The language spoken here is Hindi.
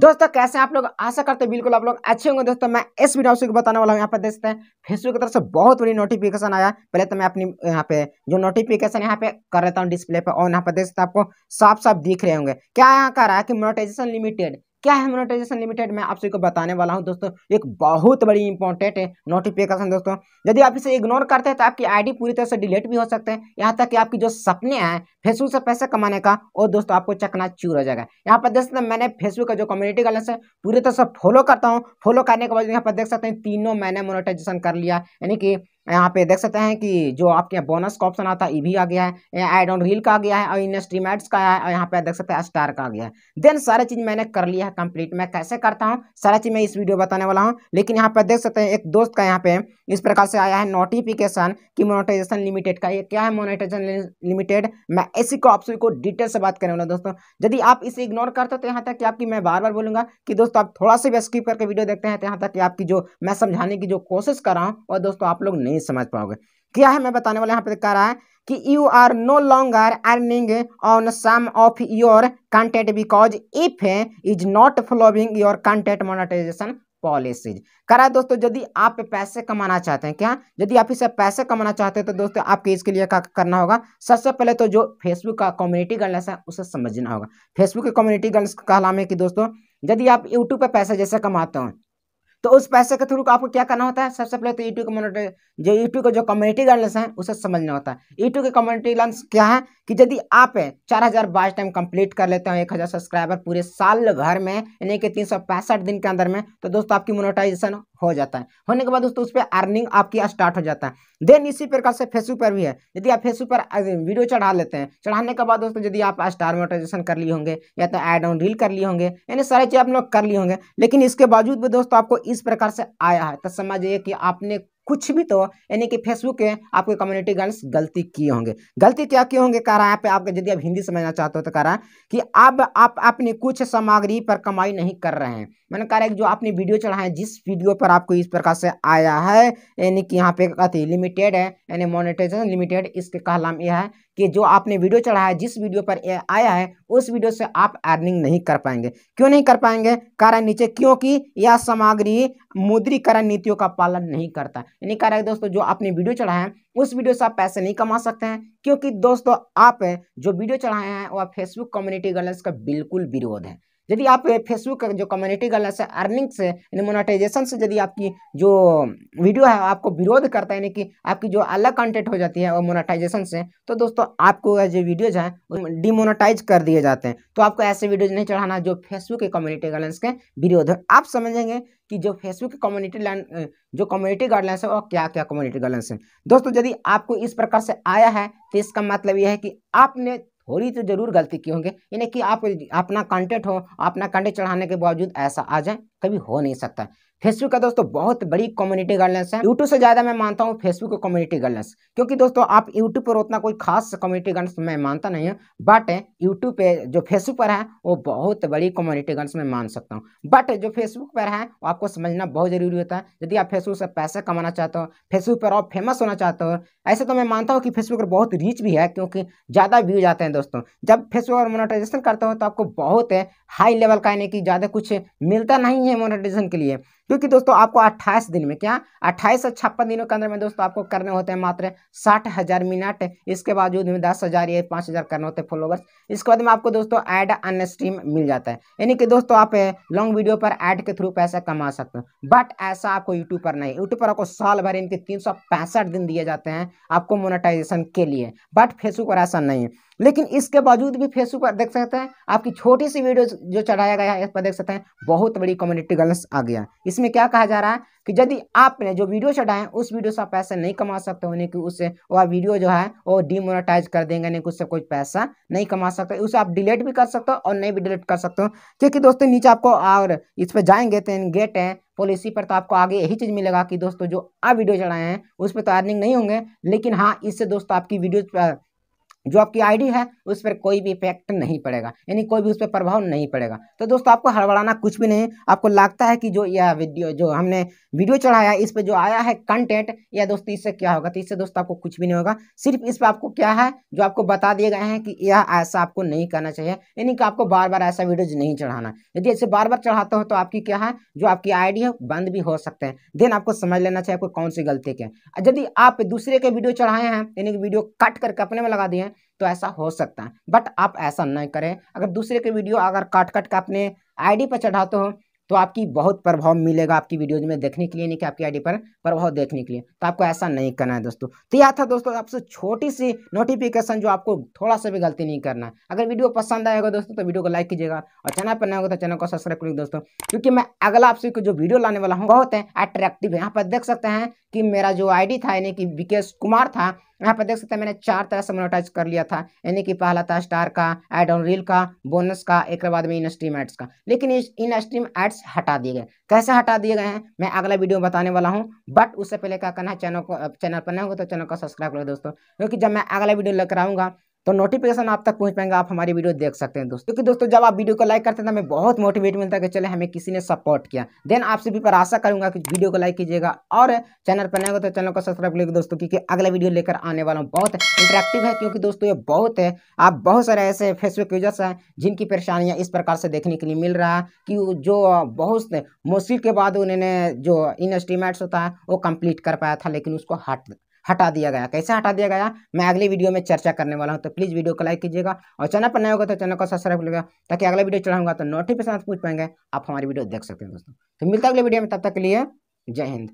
दोस्तों कैसे आप लोग आशा करते हैं बिल्कुल आप लोग अच्छे होंगे दोस्तों मैं इस वीडियो को बताने वाला हूँ यहाँ पर देखते हैं फेसबुक की तरफ से बहुत बड़ी नोटिफिकेशन आया पहले तो मैं अपनी यहाँ पे जो नोटिफिकेशन यहाँ पे कर रहता हूँ डिस्प्ले पे और यहाँ पर देखते हैं आपको साफ साफ दिख रहे होंगे क्या यहाँ कह रहा है कि मोनोटाइजेशन लिमिटेड क्या है मोनेटाइजेशन लिमिटेड मैं आप को बताने वाला हूं दोस्तों एक बहुत बड़ी इंपॉर्टेंट है नोटिफिकेशन दोस्तों यदि आप इसे इग्नोर करते हैं तो आपकी आईडी पूरी तरह से डिलीट भी हो सकते हैं यहाँ तक कि आपकी जो सपने हैं फेसबुक से पैसे कमाने का और दोस्तों आपको चकना चूर हो जाएगा यहाँ पर देख सकते हैं मैंने फेसबुक का जो कम्युनिटी गाइडलाइंस है पूरी तरह से फॉलो करता हूँ फॉलो करने के बाद यहाँ पर देख सकते हैं तीनों मैंने मोनिटाइजेशन कर लिया यानी कि यहाँ पे देख सकते हैं कि जो आपके बोनस का ऑप्शन आता है ई भी आ गया है एड ऑन रील का आ गया है और इन स्ट्रीमेट्स का है और यहाँ पे देख सकते हैं स्टार का आ गया है देन सारा चीज़ मैंने कर लिया है कंप्लीट मैं कैसे करता हूँ सारा चीज़ मैं इस वीडियो बताने वाला हूँ लेकिन यहाँ पे देख सकते हैं एक दोस्त का यहाँ पे इस प्रकार से आया है नोटिफिकेशन कि मोनिटाइजेशन लिमिटेड का ये क्या है मोनिटाइजेशन लिमिटेड मैं इसी को आपसे को डिटेल से बात करने वाला दोस्तों यदि आप इसे इग्नोर करते हो तो यहाँ तक कि आपकी मैं बार बार बोलूंगा कि दोस्तों आप थोड़ा सा भी स्किप करके वीडियो देखते हैं तो यहाँ तक कि आपकी जो मैं समझाने की जो कोशिश कर रहा हूँ और दोस्तों आप लोग नहीं नहीं समझ पाओगे क्या है मैं बताने वाला यहाँ पे कह रहा है कि you are no longer earning on some of your content because if is not following your content monetisation policies कह रहा है दोस्तों यदि आप पैसे कमाना चाहते हैं क्या यदि आप इसे पैसे कमाना चाहते हैं तो दोस्तों आपके इसके लिए क्या करना होगा सबसे पहले तो जो फेसबुक का कम्युनिटी गर्ल्स है उसे समझना होगा फेसबुक के कम्युनिटी गाइडलाइंस कहलामे कि दोस्तों यदि आप यूट्यूब पर पैसे जैसे कमाते हैं तो उस पैसे के थ्रू आपको क्या करना होता है सबसे पहले तो यूट्यूब e कम्युनिटी जो यूट्यूब e का जो कम्युनिटी गाइडलाइंस है उसे समझना होता है यूट्यूब e के कम्युनिटी गाइडलाइंस क्या है कि यदि आप चार हज़ार बाईस टाइम कंप्लीट कर लेते हैं एक हज़ार सब्सक्राइबर पूरे साल भर में यानी कि तीन सौ पैंसठ दिन के अंदर में तो दोस्तों आपकी मोनोटाइजेशन हो जाता है होने के बाद दोस्तों उस पर अर्निंग आपकी स्टार्ट हो जाता है देन इसी प्रकार से फेसबुक पर भी है यदि आप फेसबुक पर वीडियो चढ़ा लेते हैं चढ़ाने के बाद दोस्तों यदि आप स्टार मोटाइजेशन कर लिए होंगे या तो एड ऑन रील कर लिए होंगे यानी सारी चीज़ आप लोग कर लिए होंगे लेकिन इसके बावजूद भी दोस्तों आपको इस प्रकार से आया है तो समझिए कि आपने कुछ भी तो यानी कि फेसबुक के आपके कम्युनिटी गर्ल्स गलती किए होंगे गलती क्या किए होंगे कह रहा है यहाँ यदि आप हिंदी समझना चाहते हो तो कह रहा है कि अब आप अपनी कुछ सामग्री पर कमाई नहीं कर रहे हैं मैंने कह रहा है जो आपने वीडियो चढ़ाए जिस वीडियो पर आपको इस प्रकार से आया है यानी कि यहाँ पे अति लिमिटेड है यानी मोनिटाइजेशन लिमिटेड इसके कहलाम यह है कि जो आपने वीडियो चढ़ाया जिस वीडियो पर आया है उस वीडियो से आप अर्निंग नहीं कर पाएंगे क्यों नहीं कर पाएंगे कारण नीचे क्योंकि यह सामग्री मुद्रीकरण नीतियों का पालन नहीं करता यानी कारण दोस्तों जो आपने वीडियो चढ़ाया है उस वीडियो से आप पैसे नहीं कमा सकते हैं क्योंकि दोस्तों आप जो वीडियो चढ़ाए हैं वह फेसबुक कम्युनिटी गाइडलाइंस का बिल्कुल विरोध है यदि आप फेसबुक का जो कम्युनिटी गलत से अर्निंग से यानी मोनाटाइजेशन से यदि आपकी जो वीडियो है आपको विरोध करता है यानी कि आपकी जो अलग कंटेंट हो जाती है और मोनाटाइजेशन से तो दोस्तों आपको जो वीडियोज हैं डिमोनाटाइज कर दिए जाते हैं तो आपको ऐसे वीडियोज नहीं चढ़ाना जो फेसबुक के कम्युनिटी गाइडलाइंस के विरोध आप समझेंगे कि जो फेसबुक की कम्युनिटी लाइन जो कम्युनिटी गाइडलाइंस है वो क्या क्या कम्युनिटी गाइडलाइंस है दोस्तों यदि आपको इस प्रकार से आया है तो इसका मतलब यह है कि आपने हो रही तो जरूर गलती की होंगे यानी कि आप अपना कंटेंट हो अपना कंटेंट चढ़ाने के बावजूद ऐसा आ जाए कभी हो नहीं सकता फेसबुक का दोस्तों बहुत बड़ी कम्युनिटी गाइडलाइंस है यूट्यूब से ज्यादा मैं मानता हूँ फेसबुक को कम्युनिटी गाइडलाइंस क्योंकि दोस्तों आप यूट्यूब पर उतना कोई खास कम्युनिटी गाइडलाइंस मैं मानता नहीं हूँ बट यूट्यूब पे जो फेसबुक पर है वो बहुत बड़ी कम्युनिटी गाइडलाइंस मैं मान सकता हूँ बट जो फेसबुक पर है वो आपको समझना बहुत जरूरी होता है यदि आप फेसबुक से पैसा कमाना चाहते हो फेसबुक पर आप फेमस होना चाहते हो ऐसे तो मैं मानता हूँ कि फेसबुक पर बहुत रीच भी है क्योंकि ज़्यादा व्यूज आते हैं दोस्तों जब फेसबुक पर मोनिटाइजेशन करते हो तो आपको बहुत हाई लेवल का यानी कि ज़्यादा कुछ मिलता नहीं है मोनिटाइजेशन के लिए क्योंकि दोस्तों आपको 28 दिन में क्या 28 से छप्पन दिनों के अंदर में दोस्तों आपको करने होते हैं मात्र साठ हज़ार मिनट इसके बावजूद में दस हज़ार या पाँच हज़ार करने होते हैं फॉलोवर्स इसके बाद में आपको दोस्तों ऐड अन स्ट्रीम मिल जाता है यानी कि दोस्तों आप लॉन्ग eh, वीडियो पर ऐड के थ्रू पैसा कमा सकते हो बट ऐसा आपको यूट्यूब पर नहीं यूट्यूब पर आपको साल भर इनके तीन दिन दिए जाते हैं आपको मोनिटाइजेशन के लिए बट फेसबुक पर ऐसा नहीं है लेकिन इसके बावजूद भी फेसबुक पर देख सकते हैं आपकी छोटी सी वीडियो जो चढ़ाया गया है इस पर देख सकते हैं बहुत बड़ी कम्युनिटी गलत आ गया इसमें क्या कहा जा रहा है कि यदि आपने जो वीडियो चढ़ाए उस वीडियो से आप पैसे नहीं कमा सकते होने की उससे वह वीडियो जो है वो डिमोनाटाइज कर देंगे नहीं उससे कोई पैसा नहीं कमा सकते उसे आप डिलीट भी कर सकते हो और नहीं भी डिलीट कर सकते हो क्योंकि दोस्तों नीचे आपको और इस पर जाएंगे तो गेट है पॉलिसी पर तो आपको आगे यही चीज़ मिलेगा कि दोस्तों जो आप वीडियो चढ़ाए हैं उस पर तो अर्निंग नहीं होंगे लेकिन हाँ इससे दोस्तों आपकी वीडियो जो आपकी आईडी है उस पर कोई भी इफेक्ट नहीं पड़ेगा यानी कोई भी उस पर प्रभाव नहीं पड़ेगा तो दोस्तों आपको हड़बड़ाना कुछ भी नहीं आपको लगता है कि जो यह वीडियो जो हमने वीडियो चढ़ाया इस पर जो आया है कंटेंट या दोस्तों इससे क्या होगा तो इससे दोस्तों आपको कुछ भी नहीं होगा सिर्फ इस पर आपको क्या है जो आपको बता दिए गए हैं कि यह ऐसा आपको नहीं करना चाहिए यानी कि आपको बार बार ऐसा वीडियो नहीं चढ़ाना यदि ऐसे बार बार चढ़ाते हो तो आपकी क्या है जो आपकी आई है बंद भी हो सकते हैं देन आपको समझ लेना चाहिए आपको कौन सी गलती के यदि आप दूसरे के वीडियो चढ़ाए हैं यानी कि वीडियो कट करके अपने में लगा दिए हैं तो ऐसा हो सकता है बट आप ऐसा नहीं करें अगर दूसरे के वीडियो अगर काट काट के अपने आईडी पर चढ़ाते हो तो आपकी बहुत प्रभाव मिलेगा आपकी वीडियोज में देखने के लिए नहीं कि आपकी आईडी पर प्रभाव देखने के लिए तो आपको ऐसा नहीं करना है दोस्तों तो यह था दोस्तों आपसे छोटी सी नोटिफिकेशन जो आपको थोड़ा सा भी गलती नहीं करना है अगर वीडियो पसंद आएगा दोस्तों तो वीडियो को लाइक कीजिएगा और चैनल पर नहीं होगा तो चैनल को सब्सक्राइब करिए दोस्तों क्योंकि मैं अगला आपसे जो वीडियो लाने वाला हूँ बहुत है अट्रैक्टिव है यहाँ पर देख सकते हैं कि मेरा जो आई था यानी कि विकेश कुमार था यहाँ पर देख सकते हैं मैंने चार तरह से मोनोटाइज कर लिया था यानी कि पहला था स्टार का एड ऑन रील का बोनस का एक बाद में इन स्ट्रीम एड्स का लेकिन इन स्ट्रीम एड्स कैश हटा दिए गए कैसे हटा दिए गए हैं मैं अगला वीडियो बताने वाला हूँ बट उससे पहले क्या करना है चैनल को चैनल पर नहीं होगा तो चैनल को सब्सक्राइब कर दोस्तों क्योंकि जब मैं अगला वीडियो लेकर आऊंगा तो नोटिफिकेशन आप तक पहुंच पाएंगे आप हमारी वीडियो देख सकते हैं दोस्तों क्योंकि दोस्तों जब आप वीडियो को लाइक करते हैं तो हमें बहुत मोटिवेट मिलता है कि चले हमें किसी ने सपोर्ट किया देन आपसे भी पर आशा करूंगा कि वीडियो को लाइक कीजिएगा और चैनल पर नए हो तो चैनल को सब्सक्राइब करिएगा दोस्तों क्योंकि अगला वीडियो लेकर आने वाला हूँ बहुत इंटरेक्टिव है क्योंकि दोस्तों ये बहुत है आप बहुत सारे ऐसे फेसबुक यूजर्स हैं जिनकी परेशानियाँ इस प्रकार से देखने के लिए मिल रहा है कि जो बहुत मुश्किल के बाद उन्होंने जो इन एस्टिमेट्स होता है वो कंप्लीट कर पाया था लेकिन उसको हट हटा दिया गया कैसे हटा दिया गया मैं अगले वीडियो में चर्चा करने वाला हूँ तो प्लीज़ वीडियो को लाइक कीजिएगा और चैनल पर नया होगा तो चैनल को सब्सक्राइब करिएगा ताकि अगला वीडियो चढ़ाऊंगा तो नोटिफिकेशन पूछ पाएंगे आप हमारी वीडियो देख सकते हैं दोस्तों तो मिलता है अगले वीडियो में तब तक के लिए जय हिंद